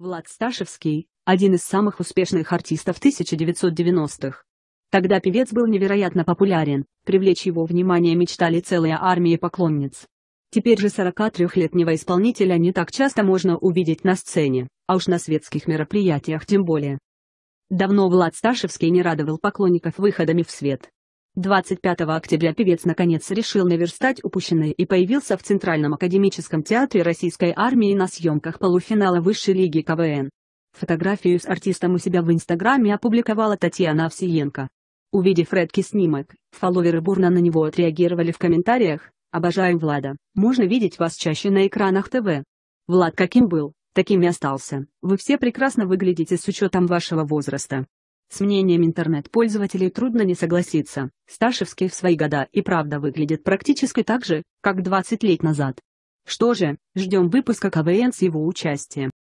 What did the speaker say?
Влад Сташевский – один из самых успешных артистов 1990-х. Тогда певец был невероятно популярен, привлечь его внимание мечтали целые армии поклонниц. Теперь же 43-летнего исполнителя не так часто можно увидеть на сцене, а уж на светских мероприятиях тем более. Давно Влад Сташевский не радовал поклонников выходами в свет. 25 октября певец наконец решил наверстать упущенное и появился в Центральном академическом театре Российской армии на съемках полуфинала Высшей лиги КВН. Фотографию с артистом у себя в Инстаграме опубликовала Татьяна Овсиенко. Увидев редкий снимок, фолловеры бурно на него отреагировали в комментариях «Обожаю Влада, можно видеть вас чаще на экранах ТВ». Влад каким был, таким и остался, вы все прекрасно выглядите с учетом вашего возраста. С мнением интернет-пользователей трудно не согласиться. Сташевский в свои года и правда выглядит практически так же, как 20 лет назад. Что же, ждем выпуска КВН с его участием.